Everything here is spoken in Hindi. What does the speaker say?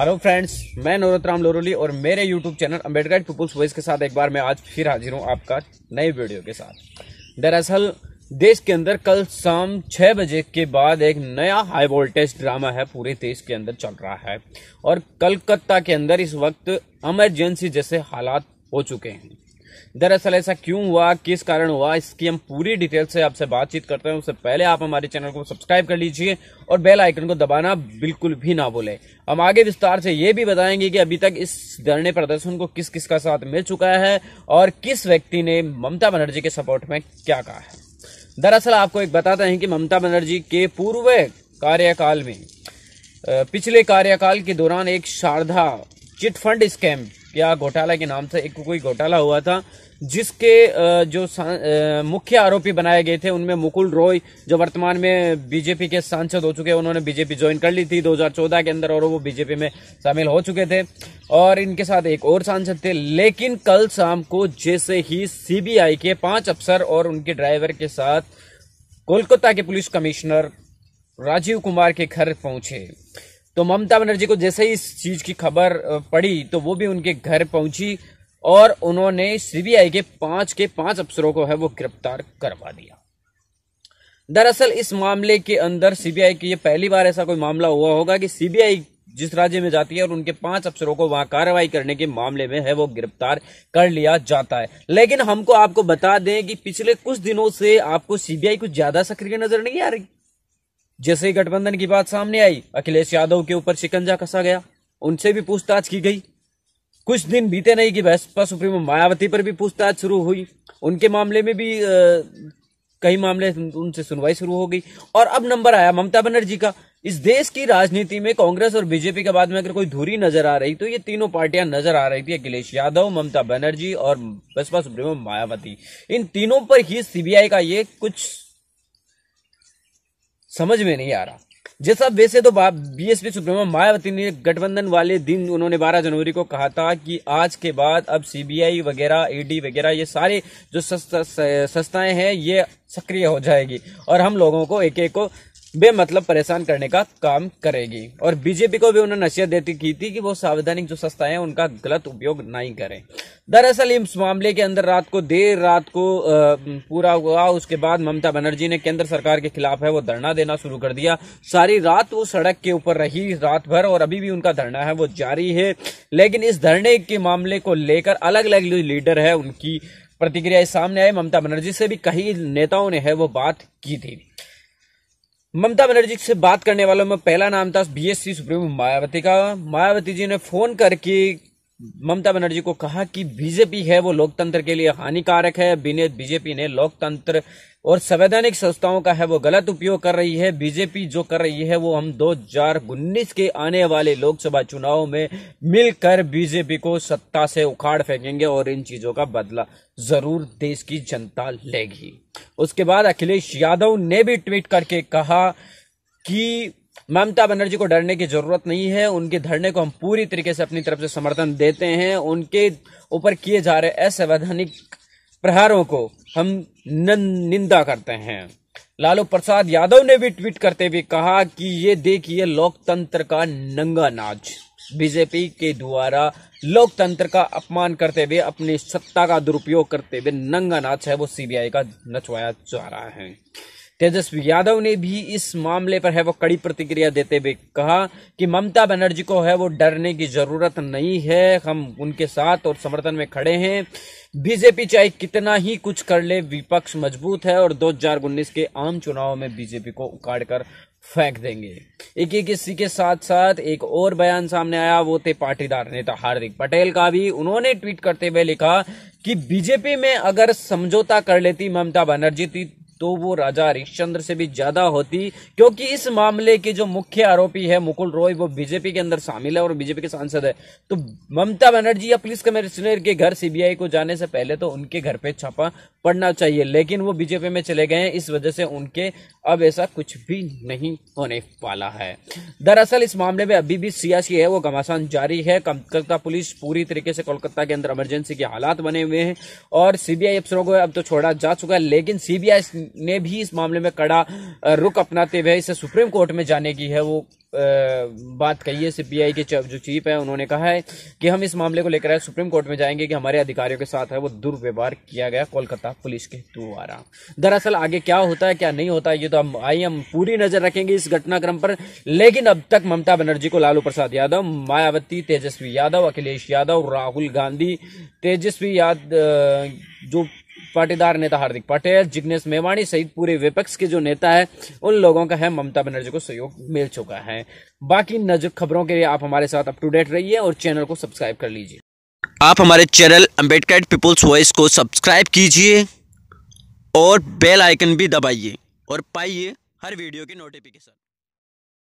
हेलो फ्रेंड्स मैं नौरत राम लोरोली और मेरे YouTube channel Ambedkar People's Voice के साथ एक बार मैं आज फिर हाजिर हूँ आपका नए वीडियो के साथ दरअसल देश के अंदर कल शाम छः बजे के बाद एक नया हाई वोल्टेज ड्रामा है पूरे देश के अंदर चल रहा है और कलकत्ता के अंदर इस वक्त एमरजेंसी जैसे हालात हो चुके हैं दरअसल ऐसा क्यों हुआ किस कारण हुआ इसकी हम पूरी डिटेल से आपसे बातचीत करते हैं उससे पहले आप हमारे चैनल को सब्सक्राइब कर लीजिए और बेल आइकन को दबाना बिल्कुल भी ना बोले हम आगे विस्तार से ये भी बताएंगे कि अभी तक इस धरने प्रदर्शन को किस किस का साथ मिल चुका है और किस व्यक्ति ने ममता बनर्जी के सपोर्ट में क्या कहा है दरअसल आपको एक बताते हैं कि ममता बनर्जी के पूर्व कार्यकाल में पिछले कार्यकाल के दौरान एक शारदा चिटफंड स्कैम या घोटाला के नाम से एक कोई घोटाला हुआ था जिसके जो मुख्य आरोपी बनाए गए थे उनमें मुकुल रॉय जो वर्तमान में बीजेपी के सांसद हो चुके हैं उन्होंने बीजेपी ज्वाइन कर ली थी 2014 के अंदर और वो बीजेपी में शामिल हो चुके थे और इनके साथ एक और सांसद थे लेकिन कल शाम को जैसे ही सीबीआई के पांच अफसर और उनके ड्राइवर के साथ कोलकाता के पुलिस कमिश्नर राजीव कुमार के घर पहुंचे तो ममता बनर्जी को जैसे ही इस चीज की खबर पड़ी तो वो भी उनके घर पहुंची और उन्होंने सीबीआई के पांच के पांच अफसरों को है वो गिरफ्तार करवा दिया दरअसल इस मामले के अंदर सीबीआई की ये पहली बार ऐसा कोई मामला हुआ होगा कि सीबीआई जिस राज्य में जाती है और उनके पांच अफसरों को वहां कार्रवाई करने के मामले में है वो गिरफ्तार कर लिया जाता है लेकिन हमको आपको बता दें कि पिछले कुछ दिनों से आपको सीबीआई कुछ ज्यादा सक्रिय नजर नहीं आ रही जैसे ही गठबंधन की बात सामने आई अखिलेश यादव के ऊपर शिकंजा कसा गया उनसे भी पूछताछ की गई कुछ दिन बीते नहीं कि बसपा सुप्रीमो मायावती पर भी पूछताछ शुरू हुई उनके मामले में भी कई मामले उनसे सुनवाई शुरू हो गई और अब नंबर आया ममता बनर्जी का इस देश की राजनीति में कांग्रेस और बीजेपी के बाद में अगर कोई धुरी नजर आ रही तो ये तीनों पार्टियां नजर आ रही थी अखिलेश यादव ममता बनर्जी और बसपा सुप्रीमो मायावती इन तीनों पर ही सीबीआई का ये कुछ समझ में नहीं आ रहा जैसा वैसे तो बीएसपी सुप्रीमो मायावती ने गठबंधन वाले दिन उन्होंने 12 जनवरी को कहा था कि आज के बाद अब सीबीआई वगैरह ईडी वगैरह ये सारे जो संस्थाएं हैं ये सक्रिय हो जाएगी और हम लोगों को एक एक को बेमतलब परेशान करने का काम करेगी और बीजेपी को भी उन्होंने नसीहत देती की थी कि वो संवैधानिक जो संस्थाएं हैं उनका गलत उपयोग नहीं करें दरअसल इस मामले के अंदर रात को देर रात को पूरा हुआ उसके बाद ममता बनर्जी ने केंद्र सरकार के खिलाफ है वो धरना देना शुरू कर दिया सारी रात वो सड़क के ऊपर रही रात भर और अभी भी उनका धरना है वो जारी है लेकिन इस धरने के मामले को लेकर अलग अलग लीडर है उनकी प्रतिक्रिया सामने आई ममता बनर्जी से भी कई नेताओं ने है वो बात की थी ममता बनर्जी से बात करने वालों में पहला नाम था बीएससी सुप्रीमो मायावती का मायावती जी ने फोन करके ममता बनर्जी को कहा कि बीजेपी है वो लोकतंत्र के लिए हानिकारक है बीजेपी ने लोकतंत्र और संवैधानिक संस्थाओं का है वो गलत उपयोग कर रही है बीजेपी जो कर रही है वो हम उन्नीस के आने वाले लोकसभा चुनाव में मिलकर बीजेपी को सत्ता से उखाड़ फेंकेंगे और इन चीजों का बदला जरूर देश की जनता लेगी उसके बाद अखिलेश यादव ने भी ट्वीट करके कहा कि ममता बनर्जी को डरने की जरूरत नहीं है उनके धरने को हम पूरी तरीके से अपनी तरफ से समर्थन देते हैं उनके ऊपर किए जा रहे असंवैधानिक प्रहारों को हम निंदा करते हैं लालू प्रसाद यादव ने भी ट्वीट करते हुए कहा कि ये देखिए लोकतंत्र का नंगा नाच बीजेपी के द्वारा लोकतंत्र का अपमान करते हुए अपनी सत्ता का दुरुपयोग करते हुए नंगा नाच है वो सीबीआई का नचवाया जा रहा है तेजस्वी यादव ने भी इस मामले पर है वो कड़ी प्रतिक्रिया देते हुए कहा कि ममता बनर्जी को है वो डरने की जरूरत नहीं है हम उनके साथ और समर्थन में खड़े हैं बीजेपी चाहे कितना ही कुछ कर ले विपक्ष मजबूत है और 2019 के आम चुनाव में बीजेपी को उखाड़ कर फेंक देंगे एक एक इसी के साथ साथ एक और बयान सामने आया वो थे पाटीदार नेता हार्दिक पटेल का भी उन्होंने ट्वीट करते हुए लिखा कि बीजेपी में अगर समझौता कर लेती ममता बनर्जी तो वो राजा हरिश्चंद्र से भी ज्यादा होती क्योंकि इस मामले के जो मुख्य आरोपी है मुकुल रॉय वो बीजेपी के अंदर शामिल है और बीजेपी के सांसद है तो ममता बनर्जी या पुलिस कमिश्नर के घर सीबीआई को जाने से पहले तो उनके घर पे छापा पड़ना चाहिए लेकिन वो बीजेपी में चले गए हैं इस वजह से उनके अब ऐसा कुछ भी नहीं होने वाला है दरअसल इस मामले में अभी भी सियासी है वो घमासान जारी है कलकत्ता पुलिस पूरी तरीके से कोलकाता के अंदर इमरजेंसी के हालात बने हुए हैं और सीबीआई अफसरों को अब तो छोड़ा जा चुका है लेकिन सीबीआई ने भी इस मामले में कड़ा रुख अपनाते हुए इसे सुप्रीम कोर्ट में जाने की है वो बात कही है सीपीआई के जो चीफ है उन्होंने कहा है कि हम इस मामले को लेकर आए सुप्रीम कोर्ट में जाएंगे कि हमारे अधिकारियों के साथ है वो दुर्व्यवहार किया गया कोलकाता पुलिस के द्वारा दरअसल आगे क्या होता है क्या नहीं होता है ये तो हम आई हम पूरी नजर रखेंगे इस घटनाक्रम पर लेकिन अब तक ममता बनर्जी को लालू प्रसाद यादव मायावती तेजस्वी यादव अखिलेश यादव राहुल गांधी तेजस्वी यादव जो पाटीदार नेता हार्दिक पटेल जिग्नेश मेवाणी सहित पूरे विपक्ष के जो नेता है उन लोगों का है ममता बनर्जी को सहयोग मिल चुका है बाकी नजर खबरों के लिए आप हमारे साथ अप टू डेट रहिए और चैनल को सब्सक्राइब कर लीजिए आप हमारे चैनल अम्बेडकर पीपुल्स वॉइस को सब्सक्राइब कीजिए और बेल आइकन भी दबाइए और पाइए हर वीडियो की नोटिफिकेशन